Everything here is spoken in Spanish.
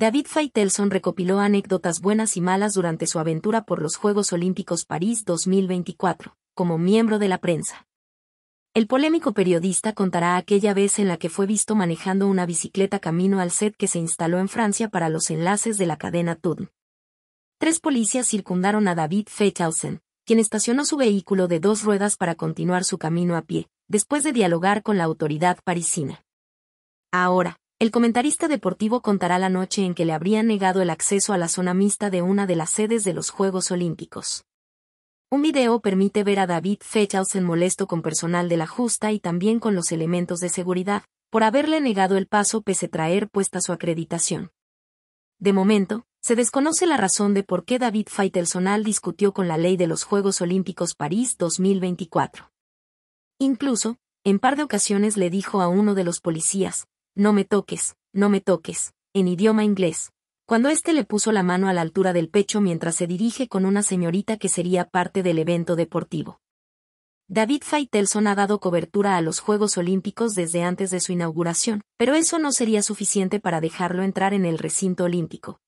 David Faitelson recopiló anécdotas buenas y malas durante su aventura por los Juegos Olímpicos París 2024, como miembro de la prensa. El polémico periodista contará aquella vez en la que fue visto manejando una bicicleta camino al set que se instaló en Francia para los enlaces de la cadena TUDN. Tres policías circundaron a David Feitelson, quien estacionó su vehículo de dos ruedas para continuar su camino a pie, después de dialogar con la autoridad parisina. Ahora, el comentarista deportivo contará la noche en que le habrían negado el acceso a la zona mixta de una de las sedes de los Juegos Olímpicos. Un video permite ver a David Fechausen molesto con personal de la justa y también con los elementos de seguridad, por haberle negado el paso pese traer puesta su acreditación. De momento, se desconoce la razón de por qué David Feitelsonal discutió con la ley de los Juegos Olímpicos París 2024. Incluso, en par de ocasiones le dijo a uno de los policías, no me toques, no me toques, en idioma inglés. Cuando éste le puso la mano a la altura del pecho mientras se dirige con una señorita que sería parte del evento deportivo. David Faitelson ha dado cobertura a los Juegos Olímpicos desde antes de su inauguración, pero eso no sería suficiente para dejarlo entrar en el recinto olímpico.